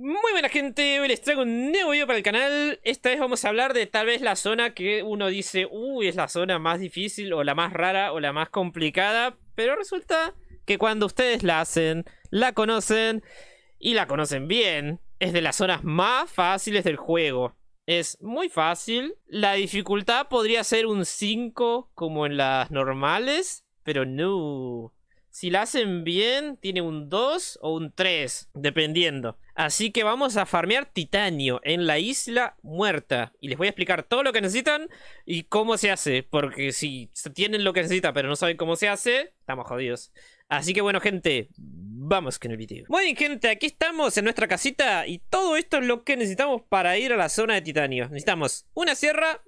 Muy buena gente, hoy les traigo un nuevo video para el canal Esta vez vamos a hablar de tal vez la zona que uno dice Uy, es la zona más difícil o la más rara o la más complicada Pero resulta que cuando ustedes la hacen, la conocen y la conocen bien Es de las zonas más fáciles del juego Es muy fácil La dificultad podría ser un 5 como en las normales Pero no si la hacen bien, tiene un 2 o un 3, dependiendo. Así que vamos a farmear titanio en la isla muerta. Y les voy a explicar todo lo que necesitan y cómo se hace. Porque si tienen lo que necesitan pero no saben cómo se hace, estamos jodidos. Así que bueno, gente, vamos con el video. Muy gente, aquí estamos en nuestra casita y todo esto es lo que necesitamos para ir a la zona de titanio. Necesitamos una sierra,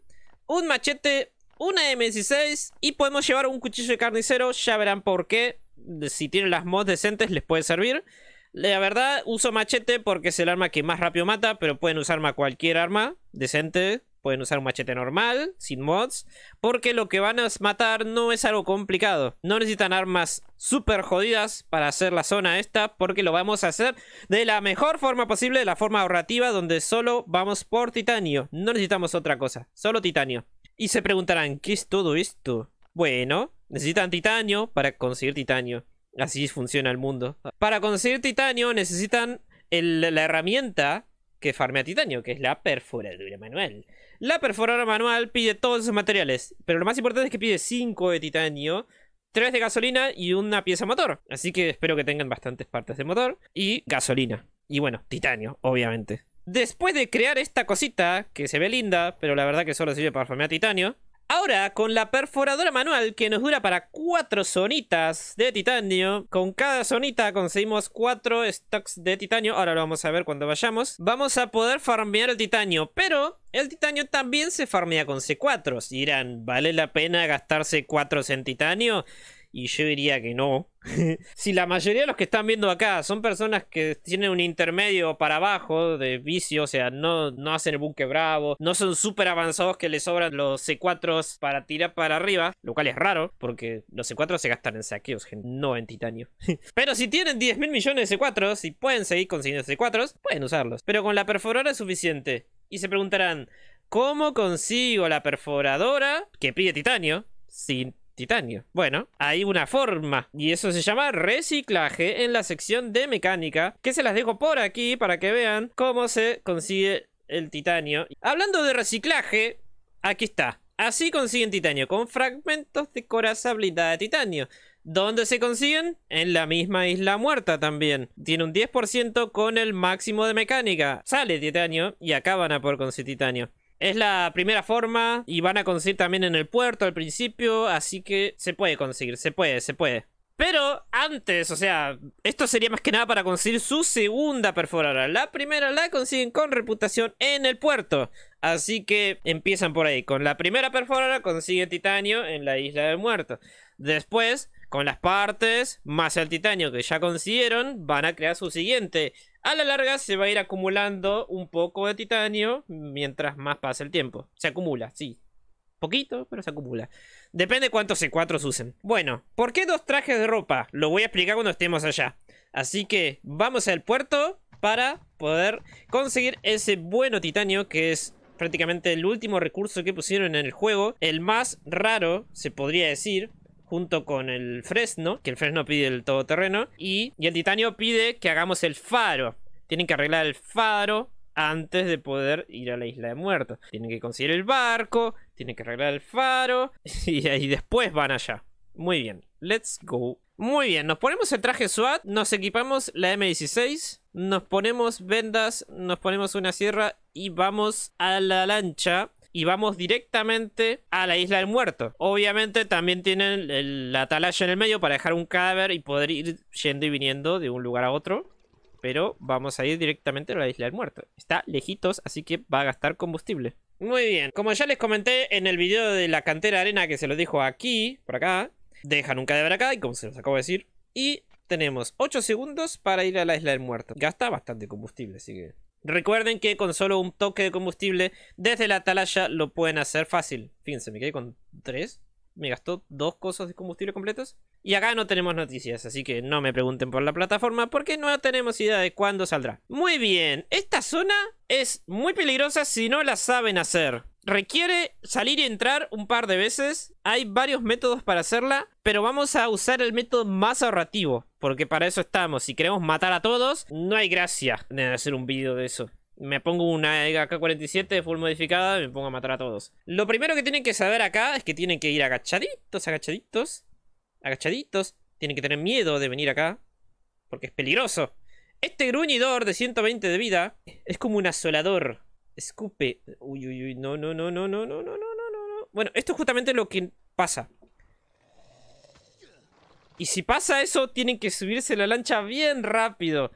un machete, una M16 y podemos llevar un cuchillo de carnicero, ya verán por qué si tienen las mods decentes les puede servir. La verdad, uso machete porque es el arma que más rápido mata, pero pueden usar cualquier arma decente. Pueden usar un machete normal, sin mods, porque lo que van a matar no es algo complicado. No necesitan armas super jodidas para hacer la zona esta, porque lo vamos a hacer de la mejor forma posible, de la forma ahorrativa, donde solo vamos por titanio. No necesitamos otra cosa, solo titanio. Y se preguntarán, ¿qué es todo esto? Bueno, Necesitan titanio para conseguir titanio. Así funciona el mundo. Para conseguir titanio necesitan la herramienta que farmea titanio, que es la perforadora manual. La perforadora manual pide todos esos materiales, pero lo más importante es que pide 5 de titanio, 3 de gasolina y una pieza motor. Así que espero que tengan bastantes partes de motor y gasolina. Y bueno, titanio, obviamente. Después de crear esta cosita, que se ve linda, pero la verdad que solo sirve para farmear titanio, Ahora, con la perforadora manual que nos dura para cuatro zonitas de titanio, con cada zonita conseguimos cuatro stocks de titanio, ahora lo vamos a ver cuando vayamos, vamos a poder farmear el titanio, pero el titanio también se farmea con C4, dirán, ¿vale la pena gastarse 4 en titanio? y yo diría que no. si la mayoría de los que están viendo acá son personas que tienen un intermedio para abajo de vicio, o sea, no, no hacen el buque bravo, no son súper avanzados que les sobran los C4s para tirar para arriba, lo cual es raro, porque los C4 se gastan en saqueos, no en titanio. Pero si tienen 10 mil millones de C4s y pueden seguir consiguiendo C4s, pueden usarlos. Pero con la perforadora es suficiente. Y se preguntarán, ¿cómo consigo la perforadora que pide titanio? Si titanio. Bueno, hay una forma y eso se llama reciclaje en la sección de mecánica que se las dejo por aquí para que vean cómo se consigue el titanio. Hablando de reciclaje, aquí está. Así consiguen titanio, con fragmentos de coraza blindada de titanio. ¿Dónde se consiguen? En la misma isla muerta también. Tiene un 10% con el máximo de mecánica. Sale titanio y acaban a por conseguir titanio. Es la primera forma y van a conseguir también en el puerto al principio, así que se puede conseguir, se puede, se puede. Pero antes, o sea, esto sería más que nada para conseguir su segunda perforadora. La primera la consiguen con reputación en el puerto. Así que empiezan por ahí. Con la primera perforadora consiguen titanio en la isla del muerto. Después, con las partes más el titanio que ya consiguieron, van a crear su siguiente. A la larga se va a ir acumulando un poco de titanio mientras más pasa el tiempo. Se acumula, sí. Poquito, pero se acumula. Depende cuántos C4 usen. Bueno, ¿por qué dos trajes de ropa? Lo voy a explicar cuando estemos allá. Así que vamos al puerto para poder conseguir ese bueno titanio que es prácticamente el último recurso que pusieron en el juego. El más raro, se podría decir junto con el Fresno, que el Fresno pide el todoterreno, y, y el titanio pide que hagamos el faro. Tienen que arreglar el faro antes de poder ir a la isla de muertos. Tienen que conseguir el barco, tienen que arreglar el faro y, ahí después van allá. Muy bien, let's go. Muy bien, nos ponemos el traje SWAT, nos equipamos la M16, nos ponemos vendas, nos ponemos una sierra y vamos a la lancha y vamos directamente a la isla del muerto. Obviamente también tienen la atalaya en el medio para dejar un cadáver y poder ir yendo y viniendo de un lugar a otro. Pero vamos a ir directamente a la isla del muerto. Está lejitos, así que va a gastar combustible. Muy bien, como ya les comenté en el video de la cantera arena que se lo dijo aquí, por acá, dejan un cadáver acá, y como se los acabo de decir, y tenemos 8 segundos para ir a la isla del muerto. Gasta bastante combustible, así que Recuerden que con solo un toque de combustible desde la atalaya lo pueden hacer fácil. Fíjense, me quedé con tres. Me gastó dos cosas de combustible completas. Y acá no tenemos noticias, así que no me pregunten por la plataforma porque no tenemos idea de cuándo saldrá. Muy bien, esta zona es muy peligrosa si no la saben hacer. Requiere salir y entrar un par de veces. Hay varios métodos para hacerla, pero vamos a usar el método más ahorrativo, porque para eso estamos. Si queremos matar a todos, no hay gracia de hacer un vídeo de eso. Me pongo una AK-47 full modificada y me pongo a matar a todos. Lo primero que tienen que saber acá es que tienen que ir agachaditos, agachaditos, agachaditos. Tienen que tener miedo de venir acá, porque es peligroso. Este gruñidor de 120 de vida es como un asolador. Escupe. Uy, uy, uy. No, no, no, no, no, no, no, no, no, no. Bueno, esto es justamente lo que pasa. Y si pasa eso, tienen que subirse la lancha bien rápido.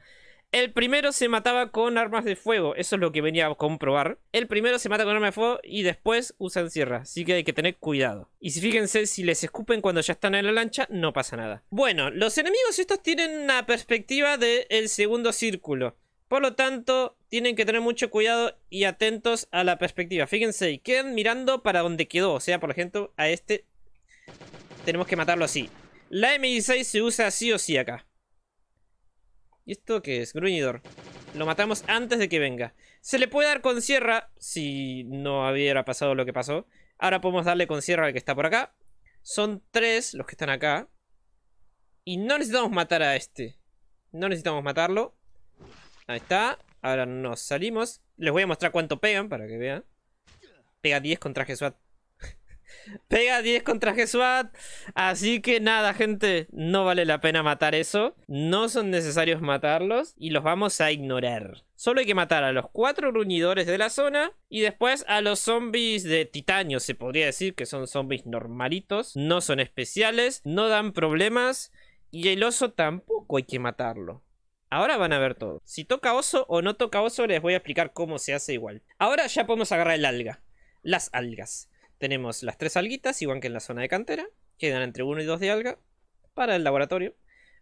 El primero se mataba con armas de fuego. Eso es lo que venía a comprobar. El primero se mata con armas de fuego y después usan sierra. Así que hay que tener cuidado. Y si fíjense, si les escupen cuando ya están en la lancha, no pasa nada. Bueno, los enemigos estos tienen una perspectiva del segundo círculo. Por lo tanto, tienen que tener mucho cuidado y atentos a la perspectiva. Fíjense, quedan mirando para donde quedó. O sea, por ejemplo, a este tenemos que matarlo así. La M16 se usa así o sí acá. ¿Y esto qué es? Gruñidor. Lo matamos antes de que venga. Se le puede dar con sierra si no hubiera pasado lo que pasó. Ahora podemos darle con sierra al que está por acá. Son tres los que están acá. Y no necesitamos matar a este. No necesitamos matarlo. Ahí está. Ahora nos salimos. Les voy a mostrar cuánto pegan para que vean. Pega 10 contra traje Pega 10 contra traje Así que nada, gente. No vale la pena matar eso. No son necesarios matarlos. Y los vamos a ignorar. Solo hay que matar a los cuatro gruñidores de la zona. Y después a los zombies de titanio. Se podría decir que son zombies normalitos. No son especiales. No dan problemas. Y el oso tampoco hay que matarlo. Ahora van a ver todo. Si toca oso o no toca oso, les voy a explicar cómo se hace igual. Ahora ya podemos agarrar el alga. Las algas. Tenemos las tres alguitas, igual que en la zona de cantera. Quedan entre 1 y 2 de alga para el laboratorio.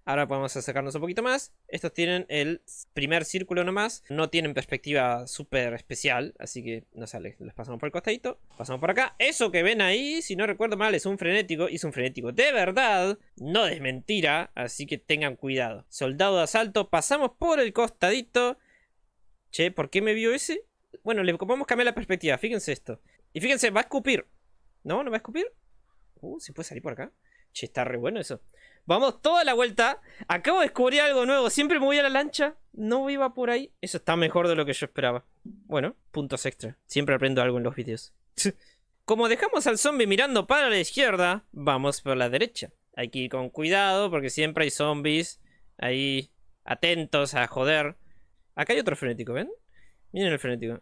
Ahora podemos acercarnos un poquito más. Estos tienen el primer círculo nomás. No tienen perspectiva súper especial. Así que no sale. Los pasamos por el costadito. Pasamos por acá. Eso que ven ahí, si no recuerdo mal, es un frenético. Y es un frenético de verdad. No es mentira. Así que tengan cuidado. Soldado de asalto. Pasamos por el costadito. Che, ¿por qué me vio ese? Bueno, le podemos cambiar la perspectiva. Fíjense esto. Y fíjense, va a escupir. ¿No? ¿No va a escupir? Uh, ¿se puede salir por acá? Che, está re bueno eso. Vamos toda la vuelta. Acabo de descubrir algo nuevo. Siempre me voy a la lancha. No iba por ahí. Eso está mejor de lo que yo esperaba. Bueno, puntos extra. Siempre aprendo algo en los vídeos. Como dejamos al zombie mirando para la izquierda, vamos por la derecha. Hay que ir con cuidado porque siempre hay zombies ahí atentos a joder. Acá hay otro frenético, ¿ven? Miren el frenético.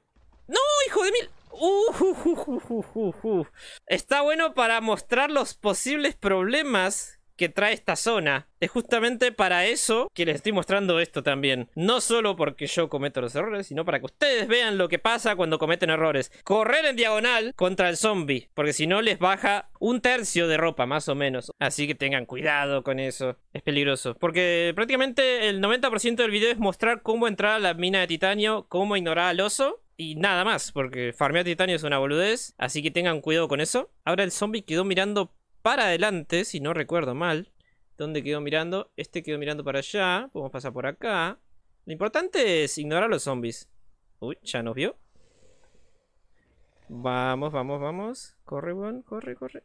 ¡No, hijo de mil! Uh, está bueno para mostrar los posibles problemas que trae esta zona. Es justamente para eso que les estoy mostrando esto también. No solo porque yo cometo los errores, sino para que ustedes vean lo que pasa cuando cometen errores. Correr en diagonal contra el zombie, porque si no les baja un tercio de ropa, más o menos. Así que tengan cuidado con eso. Es peligroso. Porque prácticamente el 90% del video es mostrar cómo entrar a la mina de titanio, cómo ignorar al oso y nada más, porque farmear titanio es una boludez, así que tengan cuidado con eso. Ahora el zombie quedó mirando para adelante, si no recuerdo mal. ¿Dónde quedó mirando? Este quedó mirando para allá, podemos pasar por acá. Lo importante es ignorar a los zombies. Uy, ya nos vio. Vamos, vamos, vamos. Corre, Bon, corre, corre.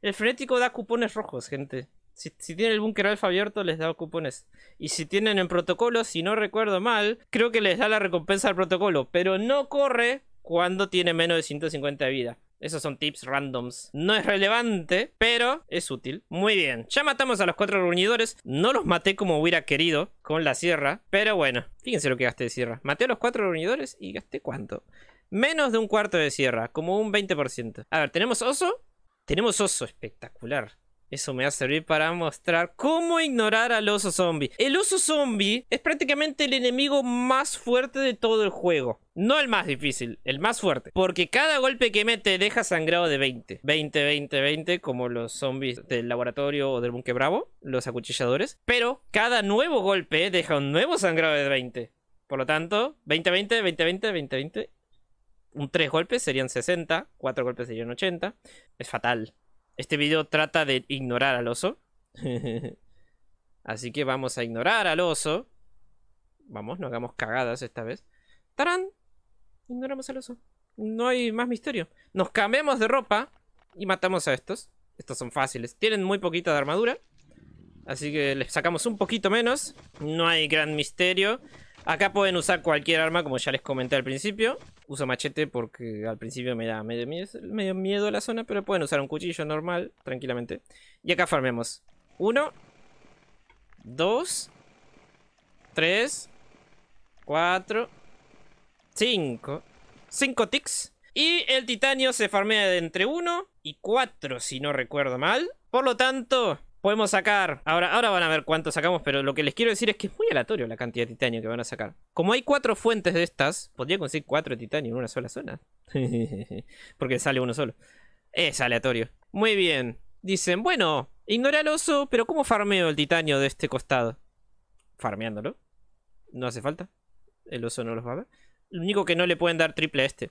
El frenético da cupones rojos, gente. Si, tienen el búnker alfa abierto, les da cupones. Y si tienen el protocolo, si no recuerdo mal, creo que les da la recompensa al protocolo. Pero no corre cuando tiene menos de 150 de vida. Esos son tips randoms. No es relevante, pero es útil. Muy bien. Ya matamos a los cuatro reunidores. No los maté como hubiera querido con la sierra. Pero bueno, fíjense lo que gasté de sierra. Maté a los cuatro reunidores y gasté cuánto. Menos de un cuarto de sierra, como un 20%. A ver, tenemos oso. Tenemos oso, espectacular. Eso me va a servir para mostrar cómo ignorar al oso zombie. El oso zombie es prácticamente el enemigo más fuerte de todo el juego. No el más difícil, el más fuerte. Porque cada golpe que mete deja sangrado de 20. 20, 20, 20, como los zombies del laboratorio o del búnker Bravo, los acuchilladores. Pero cada nuevo golpe deja un nuevo sangrado de 20. Por lo tanto, 20, 20, 20, 20, 20, 20. Un 3 golpes serían 60, 4 golpes serían 80. Es fatal. Este video trata de ignorar al oso. Así que vamos a ignorar al oso. Vamos, no hagamos cagadas esta vez. ¡Tarán! Ignoramos al oso. No hay más misterio. Nos cambiamos de ropa y matamos a estos. Estos son fáciles. Tienen muy poquita de armadura. Así que les sacamos un poquito menos. No hay gran misterio. Acá pueden usar cualquier arma, como ya les comenté al principio. Uso machete porque al principio me da medio miedo, la zona, pero pueden usar un cuchillo normal, tranquilamente. Y acá farmemos. Uno. Dos. Tres. Cuatro. Cinco. Cinco ticks. Y el titanio se farmea entre uno y cuatro, si no recuerdo mal. Por lo tanto, podemos sacar. Ahora, ahora van a ver cuánto sacamos, pero lo que les quiero decir es que es muy aleatorio la cantidad de titanio que van a sacar. Como hay cuatro fuentes de estas, podría conseguir cuatro titanio en una sola zona. Porque sale uno solo. Es aleatorio. Muy bien. Dicen, bueno, ignora al oso, pero ¿cómo farmeo el titanio de este costado? Farmeándolo. No hace falta. El oso no los va a ver. Lo único que no le pueden dar triple a este.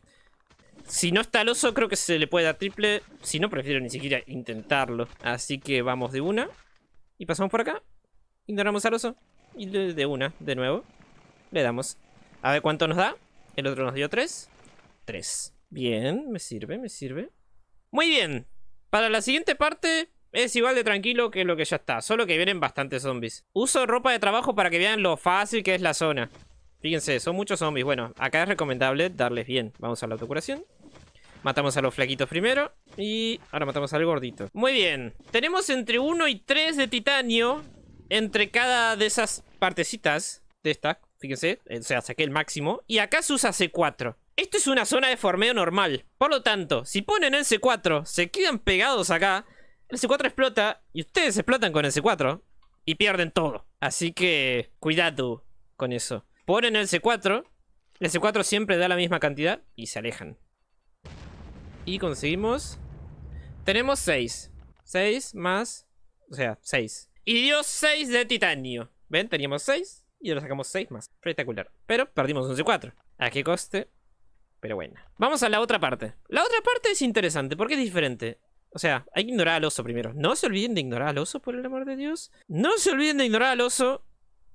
Si no está el oso, creo que se le puede dar triple. Si no, prefiero ni siquiera intentarlo. Así que vamos de una. Y pasamos por acá. Ignoramos al oso. Y de una, de nuevo. Le damos. A ver cuánto nos da. El otro nos dio tres. Tres. Bien, me sirve, me sirve. Muy bien. Para la siguiente parte es igual de tranquilo que lo que ya está. Solo que vienen bastantes zombies. Uso ropa de trabajo para que vean lo fácil que es la zona. Fíjense, son muchos zombies. Bueno, acá es recomendable darles bien. Vamos a la autocuración. Matamos a los flaquitos primero y ahora matamos al gordito. Muy bien, tenemos entre 1 y 3 de titanio entre cada de esas partecitas de esta, fíjense, eh, o sea, saqué el máximo. Y acá se usa C4. Esto es una zona de formeo normal. Por lo tanto, si ponen el C4, se quedan pegados acá, el C4 explota y ustedes explotan con el C4 y pierden todo. Así que cuidado con eso. Ponen el C4, el C4 siempre da la misma cantidad y se alejan. Y conseguimos... Tenemos 6. 6 más... O sea, 6. Y dio 6 de titanio. ¿Ven? Teníamos 6 y ahora sacamos 6 más. Espectacular. Pero perdimos 11 4. ¿A qué coste? Pero bueno. Vamos a la otra parte. La otra parte es interesante porque es diferente. O sea, hay que ignorar al oso primero. No se olviden de ignorar al oso, por el amor de Dios. No se olviden de ignorar al oso.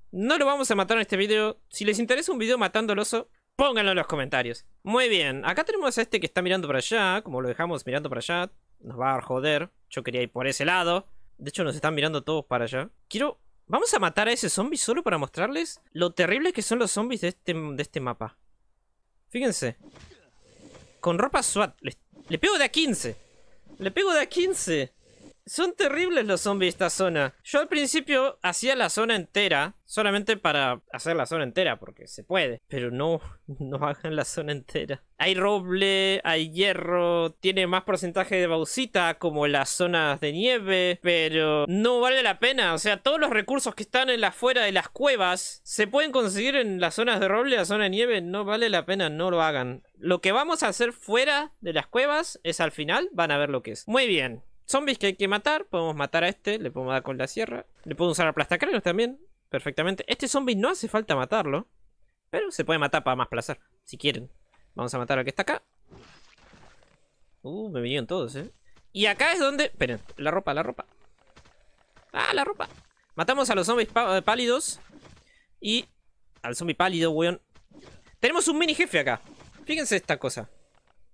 No lo vamos a matar en este video. Si les interesa un video matando al oso, Pónganlo en los comentarios. Muy bien, acá tenemos a este que está mirando para allá. Como lo dejamos mirando para allá, nos va a joder. Yo quería ir por ese lado. De hecho, nos están mirando todos para allá. Quiero... Vamos a matar a ese zombie solo para mostrarles lo terribles que son los zombies de este, de este mapa. Fíjense. Con ropa SWAT. Le, le pego de a 15. Le pego de a 15. Son terribles los zombies esta zona. Yo al principio hacía la zona entera, solamente para hacer la zona entera, porque se puede. Pero no, no hagan la zona entera. Hay roble, hay hierro, tiene más porcentaje de bauxita, como las zonas de nieve, pero no vale la pena. O sea, todos los recursos que están en la fuera de las cuevas se pueden conseguir en las zonas de roble, la zona de nieve, no vale la pena, no lo hagan. Lo que vamos a hacer fuera de las cuevas es al final, van a ver lo que es. Muy bien zombies que hay que matar. Podemos matar a este, le podemos dar con la sierra. Le puedo usar aplastacranos también, perfectamente. Este zombie no hace falta matarlo, pero se puede matar para más placer, si quieren. Vamos a matar al que está acá. Uh, me vinieron todos, eh. Y acá es donde... Esperen, la ropa, la ropa. Ah, la ropa. Matamos a los zombies eh, pálidos. Y al zombie pálido, weón. Tenemos un mini jefe acá. Fíjense esta cosa.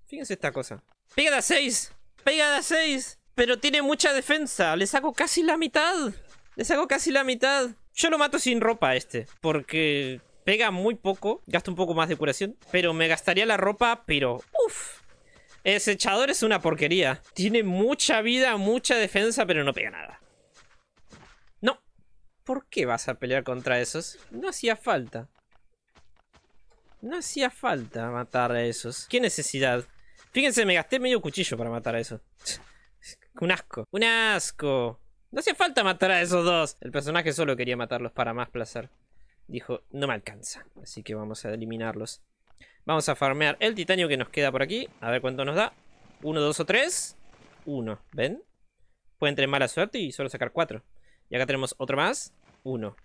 Fíjense esta cosa. Pegada 6. Pegada 6. Pero tiene mucha defensa. Le saco casi la mitad. Le saco casi la mitad. Yo lo mato sin ropa este. Porque pega muy poco. Gasta un poco más de curación. Pero me gastaría la ropa, pero... Uf. Ese echador es una porquería. Tiene mucha vida, mucha defensa, pero no pega nada. No. ¿Por qué vas a pelear contra esos? No hacía falta. No hacía falta matar a esos. ¿Qué necesidad? Fíjense, me gasté medio cuchillo para matar a esos. Un asco. Un asco. No hace falta matar a esos dos. El personaje solo quería matarlos para más placer. Dijo, no me alcanza. Así que vamos a eliminarlos. Vamos a farmear el titanio que nos queda por aquí. A ver cuánto nos da. Uno, dos o tres. Uno. ¿Ven? Pueden tener mala suerte y solo sacar cuatro. Y acá tenemos otro más. Uno.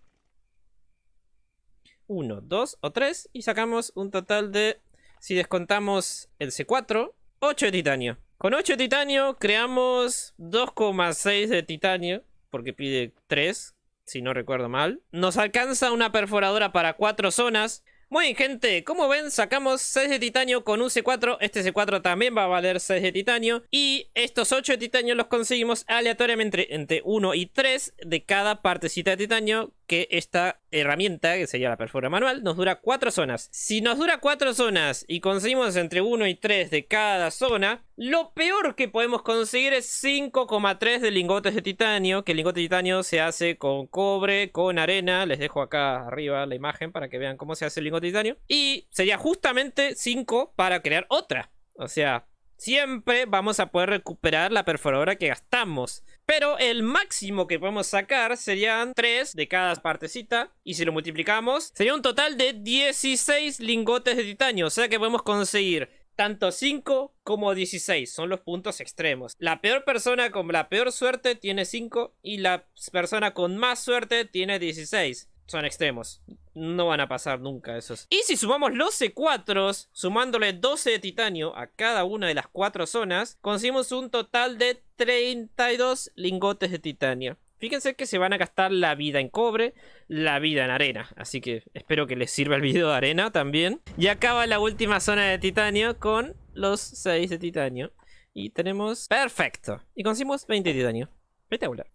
Uno, dos o tres. Y sacamos un total de... Si descontamos el C4, 8 de titanio. Con 8 de titanio creamos 2,6 de titanio, porque pide 3, si no recuerdo mal. Nos alcanza una perforadora para 4 zonas. Muy bien, gente, como ven, sacamos 6 de titanio con un C4. Este C4 también va a valer 6 de titanio. Y estos 8 de titanio los conseguimos aleatoriamente entre 1 y 3 de cada partecita de titanio que esta herramienta, que sería la perfora manual, nos dura 4 zonas. Si nos dura 4 zonas y conseguimos entre 1 y 3 de cada zona, lo peor que podemos conseguir es 5,3 de lingotes de titanio, que el lingote de titanio se hace con cobre, con arena, les dejo acá arriba la imagen para que vean cómo se hace el lingote de titanio, y sería justamente 5 para crear otra. O sea, Siempre vamos a poder recuperar la perforadora que gastamos. Pero el máximo que podemos sacar serían 3 de cada partecita. Y si lo multiplicamos, sería un total de 16 lingotes de titanio. O sea que podemos conseguir tanto 5 como 16. Son los puntos extremos. La peor persona con la peor suerte tiene 5 y la persona con más suerte tiene 16 son extremos. No van a pasar nunca esos. Y si sumamos los e C4, sumándole 12 de titanio a cada una de las 4 zonas, conseguimos un total de 32 lingotes de titanio. Fíjense que se van a gastar la vida en cobre, la vida en arena. Así que espero que les sirva el video de arena también. Y acaba la última zona de titanio con los 6 de titanio. Y tenemos... ¡Perfecto! Y conseguimos 20 de titanio.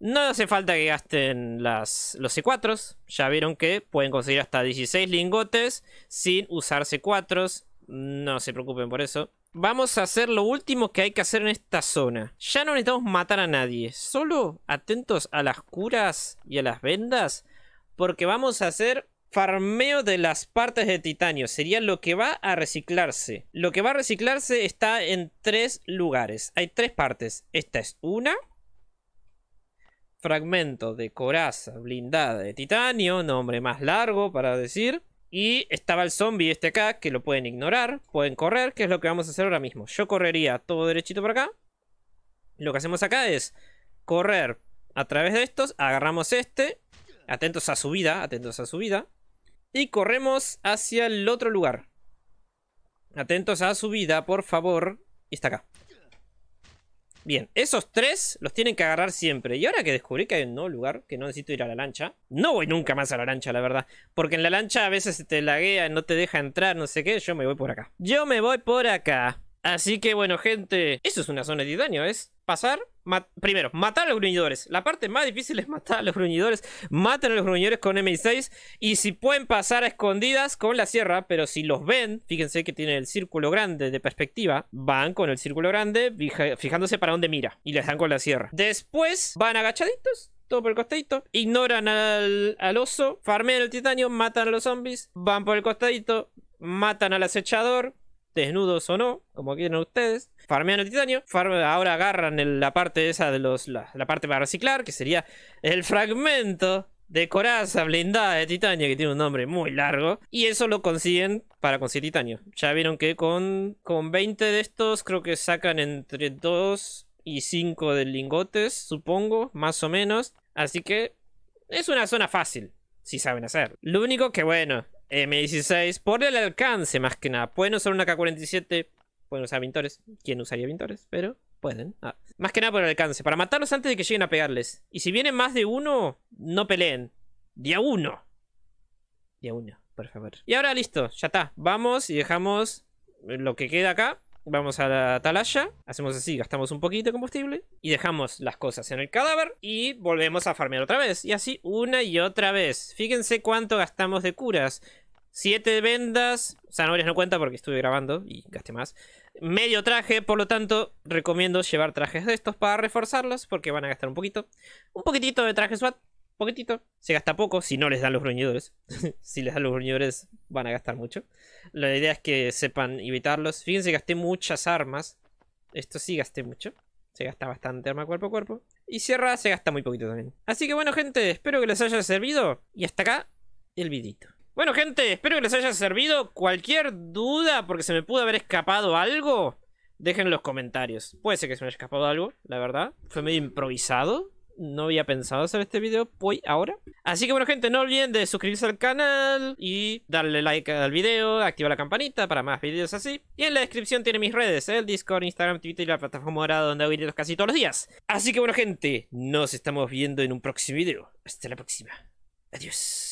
No hace falta que gasten las, los c 4 Ya vieron que pueden conseguir hasta 16 lingotes sin usar c 4 No se preocupen por eso. Vamos a hacer lo último que hay que hacer en esta zona. Ya no necesitamos matar a nadie. Solo atentos a las curas y a las vendas. Porque vamos a hacer farmeo de las partes de titanio. Sería lo que va a reciclarse. Lo que va a reciclarse está en tres lugares. Hay tres partes. Esta es una fragmento de coraza blindada de titanio, nombre más largo para decir. Y estaba el zombie este acá, que lo pueden ignorar, pueden correr, que es lo que vamos a hacer ahora mismo. Yo correría todo derechito por acá. Lo que hacemos acá es correr a través de estos, agarramos este, atentos a su vida, atentos a su vida, y corremos hacia el otro lugar. Atentos a su vida, por favor, y está acá. Bien, esos tres los tienen que agarrar siempre. Y ahora que descubrí que hay un nuevo lugar, que no necesito ir a la lancha. No voy nunca más a la lancha, la verdad. Porque en la lancha a veces te laguea, no te deja entrar, no sé qué. Yo me voy por acá. Yo me voy por acá. Así que bueno, gente, eso es una zona de titanio es pasar, primero, matar a los gruñidores. La parte más difícil es matar a los gruñidores. matan a los gruñidores con M6 y si pueden pasar a escondidas con la sierra, pero si los ven, fíjense que tienen el círculo grande de perspectiva, van con el círculo grande fijándose para dónde mira y les dan con la sierra. Después van agachaditos todo por el costadito. Ignoran al, al, oso, farmean el titanio, matan a los zombies, van por el costadito, matan al acechador, desnudos o no, como quieran ustedes. Farmean el titanio. ahora agarran la parte esa de los. La, parte para reciclar, que sería el fragmento de coraza blindada de titanio, que tiene un nombre muy largo. Y eso lo consiguen para conseguir titanio. Ya vieron que con, con 20 de estos, creo que sacan entre 2 y 5 de lingotes, supongo, más o menos. Así que es una zona fácil, si saben hacer. Lo único que, bueno, M16 por el alcance, más que nada. Pueden usar una K47, pueden usar vintores. ¿Quién usaría vintores? Pero pueden. Ah. Más que nada por el alcance, para matarlos antes de que lleguen a pegarles. Y si vienen más de uno, no peleen. Día uno. Día uno, por favor. Y ahora listo, ya está. Vamos y dejamos lo que queda acá. Vamos a la atalaya, hacemos así, gastamos un poquito de combustible y dejamos las cosas en el cadáver y volvemos a farmear otra vez. Y así una y otra vez. Fíjense cuánto gastamos de curas. Siete vendas, sea, no cuenta porque estuve grabando y gasté más. Medio traje, por lo tanto, recomiendo llevar trajes de estos para reforzarlos porque van a gastar un poquito. Un poquitito de traje SWAT, poquitito. Se gasta poco si no les dan los gruñidores. si les dan los gruñidores van a gastar mucho. La idea es que sepan evitarlos. Fíjense, gasté muchas armas. Esto sí gasté mucho. Se gasta bastante arma cuerpo a cuerpo. Y sierra se gasta muy poquito también. Así que bueno gente, espero que les haya servido. Y hasta acá el vidito. Bueno, gente, espero que les haya servido. Cualquier duda, porque se me pudo haber escapado algo, dejen los comentarios. Puede ser que se me haya escapado algo, la verdad. Fue medio improvisado. No había pensado hacer este video hoy, ahora. Así que bueno, gente, no olviden de suscribirse al canal y darle like al video, activar la campanita para más videos así. Y en la descripción tiene mis redes, ¿eh? el Discord, Instagram, Twitter y la plataforma morada donde hago videos casi todos los días. Así que bueno, gente, nos estamos viendo en un próximo video. Hasta la próxima. Adiós.